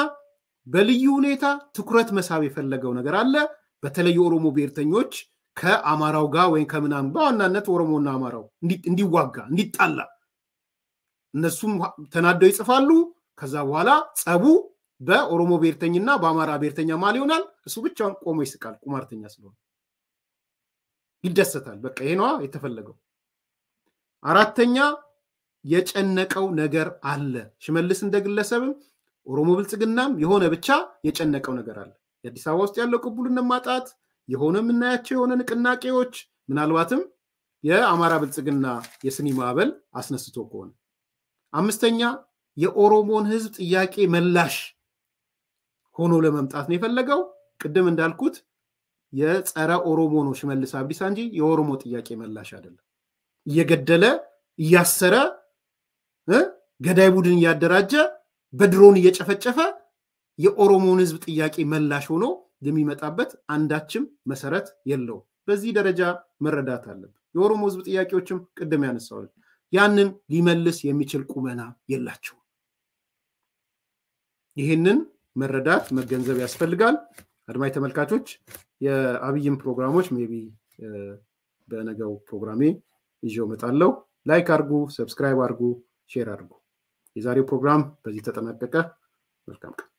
በልዩ ሁኔታ ትኩረት መሳብ የፈለገው ነገር አለ። በተለይ የኦሮሞ ብሔርተኞች ከአማራው ጋር ወይም ከምናምን በዋናነት ኦሮሞና አማራው እንዲዋጋ እንዲጣላ እነሱም ተናደው ይጽፋሉ። ከዛ በኋላ ጸቡ በኦሮሞ ብሔርተኝና በአማራ ብሔርተኛ ማል ይሆናል። እሱ ብቻውን ቆሞ ይስቃል፣ ቁማርተኛ ስለሆነ ይደሰታል። በቃ ይሄ ነዋ የተፈለገው። አራተኛ የጨነቀው ነገር አለ። ሽመልስ እንደ ግለሰብም ኦሮሞ ብልጽግናም የሆነ ብቻ የጨነቀው ነገር አለ። የአዲስ አበባ ውስጥ ያለው ቅቡልነት ማጣት፣ የሆነ የምናያቸው የሆነ ንቅናቄዎች፣ ምናልባትም የአማራ ብልጽግና የስኒ ማዕበል አስነስቶ ከሆነ አምስተኛ የኦሮሞን ህዝብ ጥያቄ መላሽ ሆኖ ለመምጣት ነው የፈለገው። ቅድም እንዳልኩት የጸረ ኦሮሞ ነው ሽመልስ አብዲሳ እንጂ የኦሮሞ ጥያቄ መላሽ አይደለም። እየገደለ እያሰረ ገዳይ ቡድን እያደራጀ በድሮን እየጨፈጨፈ የኦሮሞን ህዝብ ጥያቄ መላሽ ሆኖ የሚመጣበት አንዳችም መሰረት የለው በዚህ ደረጃ መረዳት አለብን። የኦሮሞ ህዝብ ጥያቄዎችም ቅድም ያነሳዋል ያንን ሊመልስ የሚችል ቁመና የላቸውም። ይህንን መረዳት መገንዘብ ያስፈልጋል። አድማጭ ተመልካቾች፣ የአብይም ፕሮግራሞች ሜቢ በነገው ፕሮግራሜ ይዤው እመጣለሁ። ላይክ አድርጉ፣ ሰብስክራይብ አድርጉ፣ ሼር አድርጉ። የዛሬው ፕሮግራም በዚህ ተጠናቀቀ። መልካም ቀን።